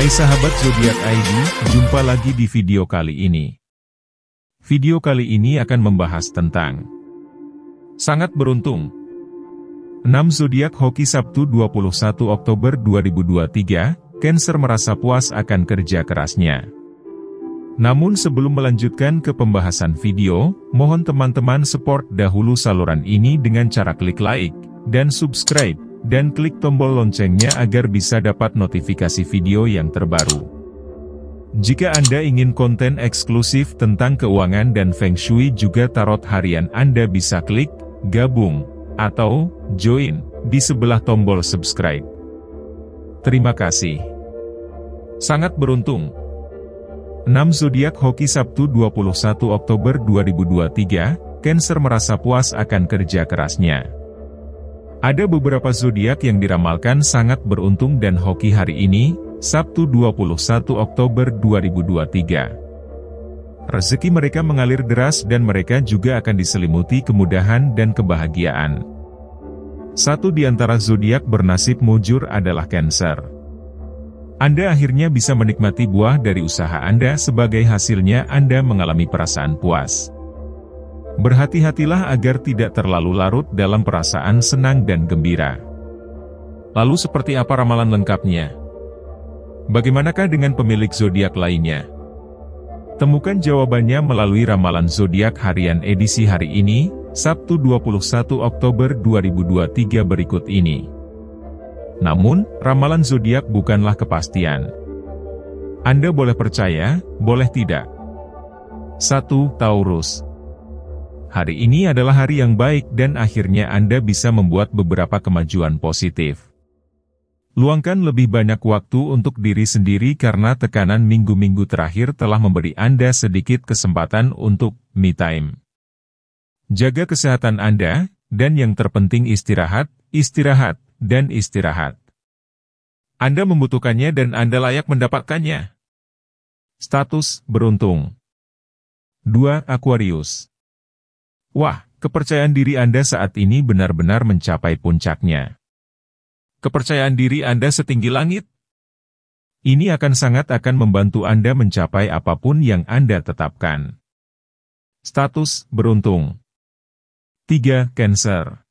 Hai sahabat zodiak ID, jumpa lagi di video kali ini. Video kali ini akan membahas tentang Sangat beruntung. 6 zodiak hoki Sabtu 21 Oktober 2023, Cancer merasa puas akan kerja kerasnya. Namun sebelum melanjutkan ke pembahasan video, mohon teman-teman support dahulu saluran ini dengan cara klik like dan subscribe dan klik tombol loncengnya agar bisa dapat notifikasi video yang terbaru. Jika Anda ingin konten eksklusif tentang keuangan dan Feng Shui juga tarot harian Anda bisa klik, gabung, atau, join, di sebelah tombol subscribe. Terima kasih. Sangat beruntung. 6 zodiak hoki Sabtu 21 Oktober 2023, Cancer merasa puas akan kerja kerasnya. Ada beberapa zodiak yang diramalkan sangat beruntung dan hoki hari ini, Sabtu 21 Oktober 2023. Rezeki mereka mengalir deras dan mereka juga akan diselimuti kemudahan dan kebahagiaan. Satu di antara zodiak bernasib mujur adalah Cancer. Anda akhirnya bisa menikmati buah dari usaha Anda sebagai hasilnya Anda mengalami perasaan puas. Berhati-hatilah agar tidak terlalu larut dalam perasaan senang dan gembira. Lalu seperti apa ramalan lengkapnya? Bagaimanakah dengan pemilik zodiak lainnya? Temukan jawabannya melalui ramalan zodiak harian edisi hari ini, Sabtu 21 Oktober 2023 berikut ini. Namun, ramalan zodiak bukanlah kepastian. Anda boleh percaya, boleh tidak. 1. Taurus Hari ini adalah hari yang baik dan akhirnya Anda bisa membuat beberapa kemajuan positif. Luangkan lebih banyak waktu untuk diri sendiri karena tekanan minggu-minggu terakhir telah memberi Anda sedikit kesempatan untuk me time. Jaga kesehatan Anda, dan yang terpenting istirahat, istirahat, dan istirahat. Anda membutuhkannya dan Anda layak mendapatkannya. Status beruntung 2. Aquarius Wah, kepercayaan diri Anda saat ini benar-benar mencapai puncaknya. Kepercayaan diri Anda setinggi langit. Ini akan sangat akan membantu Anda mencapai apapun yang Anda tetapkan. Status beruntung. 3. Cancer.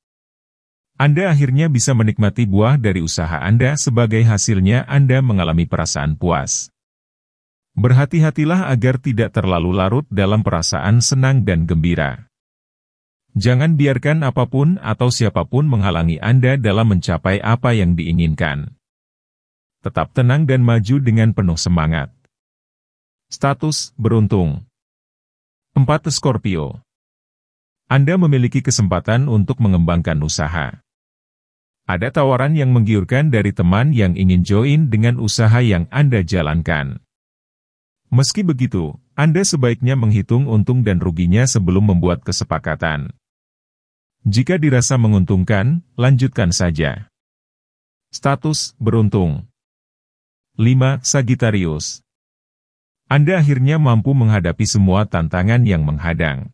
Anda akhirnya bisa menikmati buah dari usaha Anda sebagai hasilnya Anda mengalami perasaan puas. Berhati-hatilah agar tidak terlalu larut dalam perasaan senang dan gembira. Jangan biarkan apapun atau siapapun menghalangi Anda dalam mencapai apa yang diinginkan. Tetap tenang dan maju dengan penuh semangat. Status beruntung 4 Scorpio Anda memiliki kesempatan untuk mengembangkan usaha. Ada tawaran yang menggiurkan dari teman yang ingin join dengan usaha yang Anda jalankan. Meski begitu, Anda sebaiknya menghitung untung dan ruginya sebelum membuat kesepakatan. Jika dirasa menguntungkan, lanjutkan saja. Status beruntung 5. Sagittarius Anda akhirnya mampu menghadapi semua tantangan yang menghadang.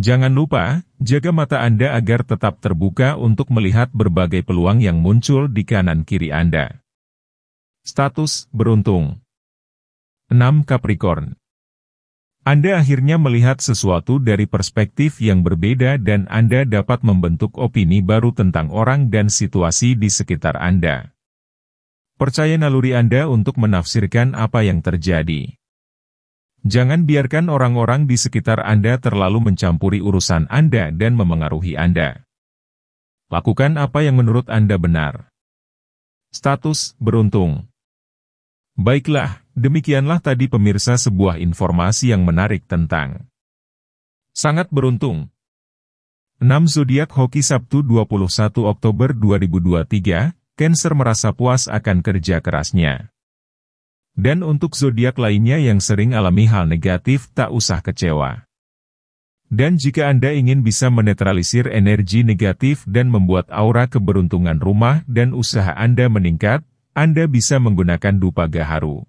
Jangan lupa, jaga mata Anda agar tetap terbuka untuk melihat berbagai peluang yang muncul di kanan-kiri Anda. Status beruntung 6. Capricorn anda akhirnya melihat sesuatu dari perspektif yang berbeda dan Anda dapat membentuk opini baru tentang orang dan situasi di sekitar Anda. Percaya naluri Anda untuk menafsirkan apa yang terjadi. Jangan biarkan orang-orang di sekitar Anda terlalu mencampuri urusan Anda dan memengaruhi Anda. Lakukan apa yang menurut Anda benar. Status beruntung. Baiklah, Demikianlah tadi pemirsa sebuah informasi yang menarik tentang Sangat beruntung 6 zodiak hoki Sabtu 21 Oktober 2023, Cancer merasa puas akan kerja kerasnya. Dan untuk zodiak lainnya yang sering alami hal negatif, tak usah kecewa. Dan jika Anda ingin bisa menetralisir energi negatif dan membuat aura keberuntungan rumah dan usaha Anda meningkat, Anda bisa menggunakan dupa gaharu.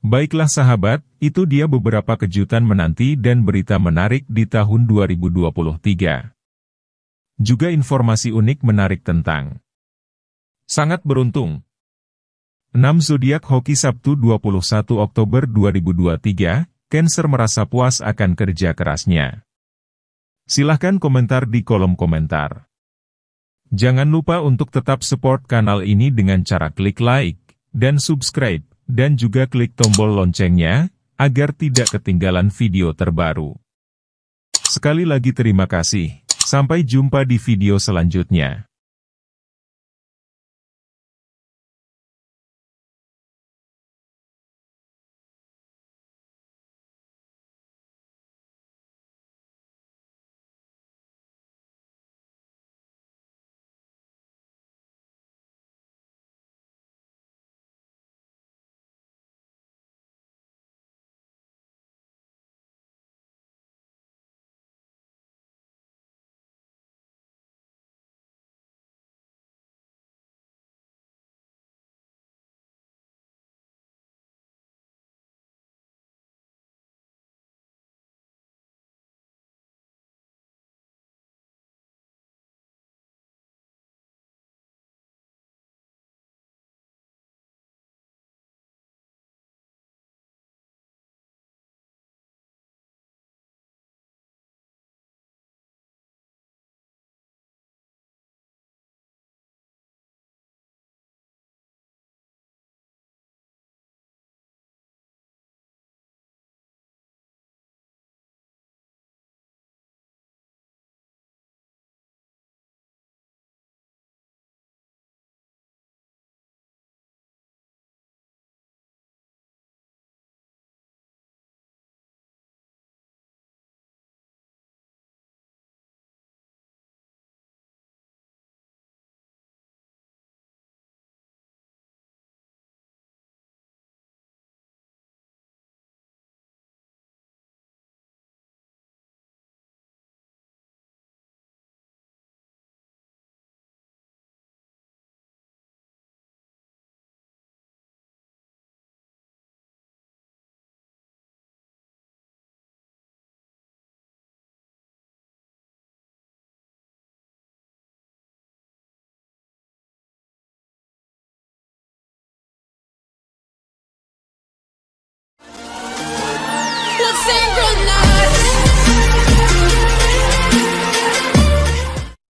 Baiklah sahabat, itu dia beberapa kejutan menanti dan berita menarik di tahun 2023. Juga informasi unik menarik tentang Sangat beruntung 6 zodiak hoki Sabtu 21 Oktober 2023, Cancer merasa puas akan kerja kerasnya. Silahkan komentar di kolom komentar. Jangan lupa untuk tetap support kanal ini dengan cara klik like dan subscribe dan juga klik tombol loncengnya, agar tidak ketinggalan video terbaru. Sekali lagi terima kasih, sampai jumpa di video selanjutnya.